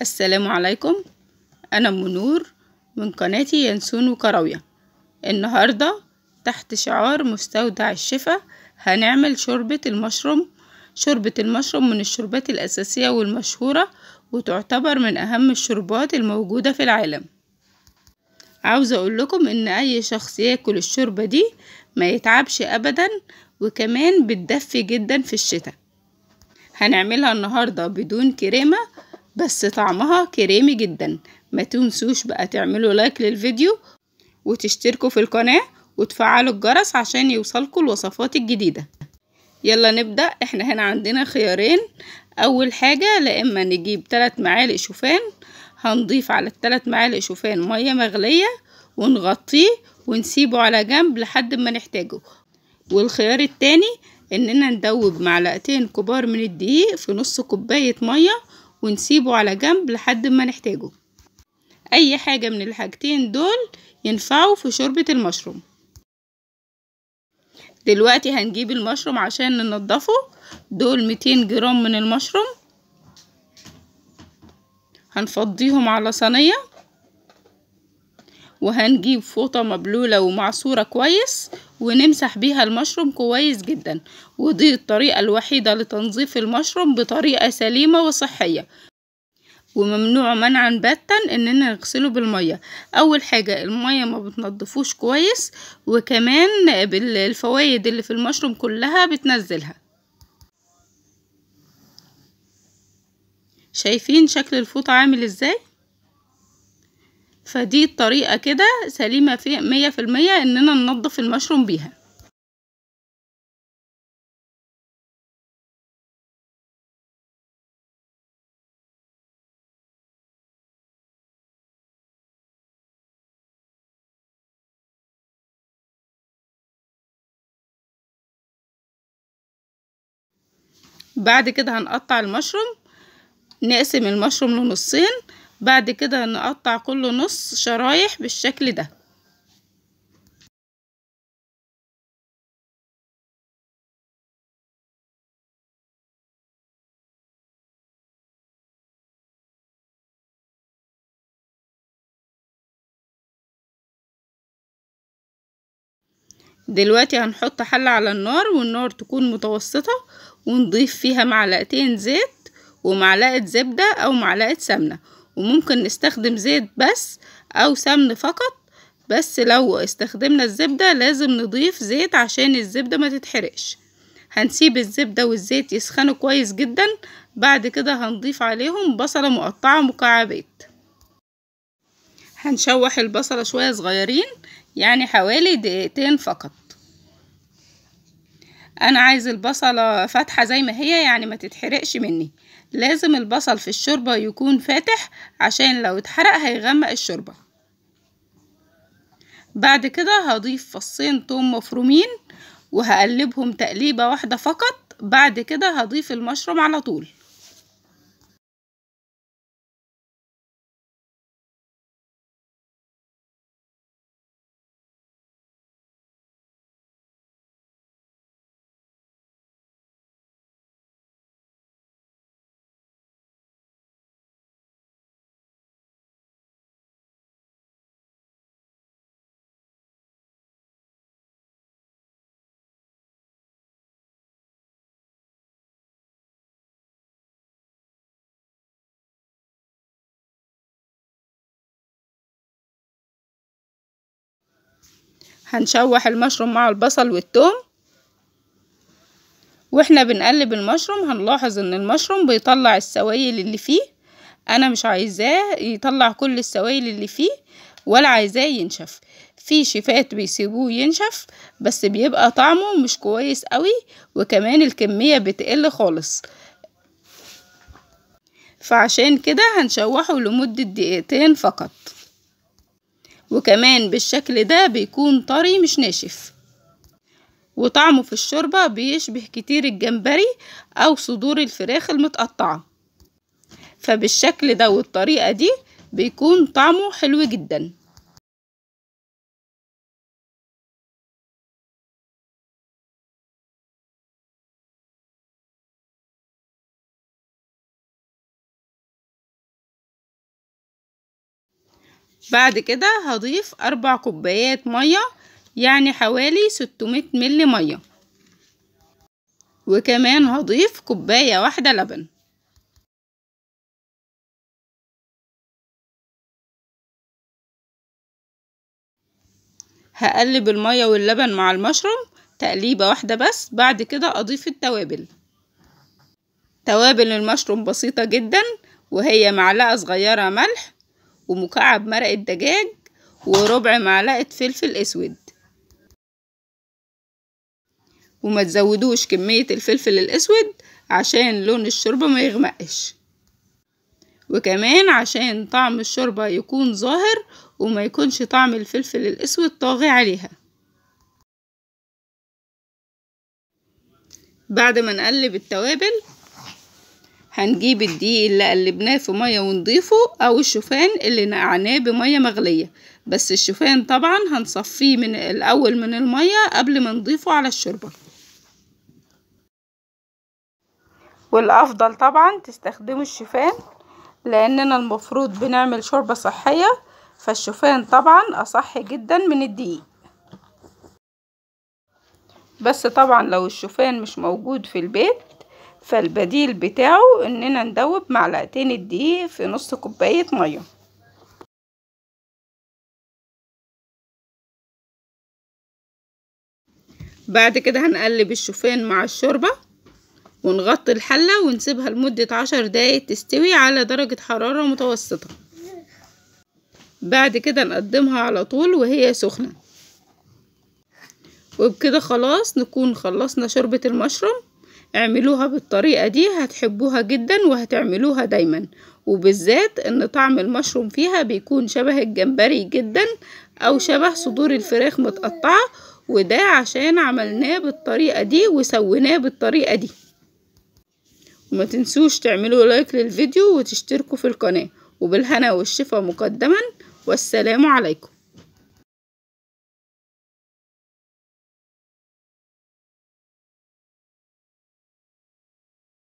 السلام عليكم أنا أم نور من قناتي ينسون وكراوية النهاردة تحت شعار مستودع الشفا هنعمل شوربة المشروم شوربة المشروم من الشوربات الأساسية والمشهورة وتعتبر من أهم الشوربات الموجودة في العالم عاوزة أقول لكم إن أي شخص ياكل الشوربة دي ما يتعبش أبدا وكمان بتدفي جدا في الشتاء هنعملها النهاردة بدون كريمة بس طعمها كريمي جدا ما تنسوش بقى تعملوا لايك للفيديو وتشتركوا في القناة وتفعلوا الجرس عشان يوصلكوا الوصفات الجديدة يلا نبدأ احنا هنا عندنا خيارين اول حاجة لإما نجيب تلات معالق شوفان هنضيف على التلات معالق شوفان مية مغلية ونغطيه ونسيبه على جنب لحد ما نحتاجه والخيار التاني اننا ندوب معلقتين كبار من الدقيق في نص كوباية مية ونسيبه على جنب لحد ما نحتاجه اي حاجة من الحاجتين دول ينفعوا في شوربة المشروم دلوقتي هنجيب المشروم عشان ننضفه دول 200 جرام من المشروم هنفضيهم على صينية وهنجيب فوطة مبلولة ومعصورة كويس ونمسح بيها المشروم كويس جدا ودي الطريقة الوحيدة لتنظيف المشروم بطريقة سليمة وصحية وممنوع منعا باتا اننا نغسله بالمية اول حاجة المية ما بتنظفوش كويس وكمان بالفوايد اللي في المشروم كلها بتنزلها شايفين شكل الفوطة عامل ازاي فدي الطريقة كده سليمة في مية في المية اننا ننضف المشروم بيها بعد كده هنقطع المشروم نقسم المشروم لنصين بعد كده نقطع كل نص شرايح بالشكل ده دلوقتي هنحط حلة على النار والنار تكون متوسطة ونضيف فيها معلقتين زيت ومعلقة زبدة أو معلقة سمنة وممكن نستخدم زيت بس أو سمن فقط بس لو استخدمنا الزبدة لازم نضيف زيت عشان الزبدة ما تتحرقش هنسيب الزبدة والزيت يسخنوا كويس جدا بعد كده هنضيف عليهم بصلة مقطعة مكعبات هنشوح البصلة شوية صغيرين يعني حوالي دقيقتين فقط انا عايز البصلة فاتحة زي ما هي يعني ما تتحرقش مني لازم البصل في الشوربة يكون فاتح عشان لو اتحرق هيغمق الشوربة بعد كده هضيف فصين توم مفرومين وهقلبهم تقليبة واحدة فقط بعد كده هضيف المشروم على طول هنشوح المشروم مع البصل والثوم واحنا بنقلب المشروم هنلاحظ ان المشروم بيطلع السوائل اللي فيه انا مش عايزاه يطلع كل السوائل اللي فيه ولا عايزاه ينشف في شيفات بيسيبوه ينشف بس بيبقى طعمه مش كويس قوي وكمان الكمية بتقل خالص فعشان كده هنشوحه لمدة دقيقتين فقط وكمان بالشكل ده بيكون طري مش ناشف وطعمه في الشوربة بيشبه كتير الجمبري أو صدور الفراخ المتقطعة فبالشكل ده والطريقة دي بيكون طعمه حلو جداً بعد كده هضيف أربع كوبايات مية يعني حوالي ستمية ملي مية وكمان هضيف كوباية واحدة لبن هقلب المية واللبن مع المشروم تقليبة واحدة بس بعد كده أضيف التوابل توابل المشروم بسيطة جدا وهي معلقة صغيرة ملح ومكعب مرق الدجاج وربع معلقة فلفل اسود وما تزودوش كمية الفلفل الاسود عشان لون الشوربة ما يغمقش وكمان عشان طعم الشوربة يكون ظاهر وما يكونش طعم الفلفل الاسود طاغي عليها بعد ما نقلب التوابل هنجيب الدقيق اللي قلبناه في مية ونضيفه أو الشوفان اللي نقعناه بمية مغلية بس الشوفان طبعا هنصفيه من الأول من المية قبل ما نضيفه على الشوربة والأفضل طبعا تستخدموا الشوفان لأننا المفروض بنعمل شوربة صحية فالشوفان طبعا أصح جدا من الدقيق بس طبعا لو الشوفان مش موجود في البيت فالبديل بتاعه اننا ندوب معلقتين الدقيق في نص كوباية مية بعد كده هنقلب الشوفان مع الشوربة ونغطي الحلة ونسيبها لمدة عشر دقايق تستوي على درجة حرارة متوسطة بعد كده نقدمها على طول وهي سخنة وبكده خلاص نكون خلصنا شوربة المشروم اعملوها بالطريقة دي هتحبوها جدا وهتعملوها دايما وبالذات ان طعم المشروم فيها بيكون شبه الجمبري جدا او شبه صدور الفراخ متقطعة وده عشان عملناه بالطريقة دي وسويناه بالطريقة دي وما تنسوش تعملوا لايك للفيديو وتشتركوا في القناة وبالهنا والشفا مقدما والسلام عليكم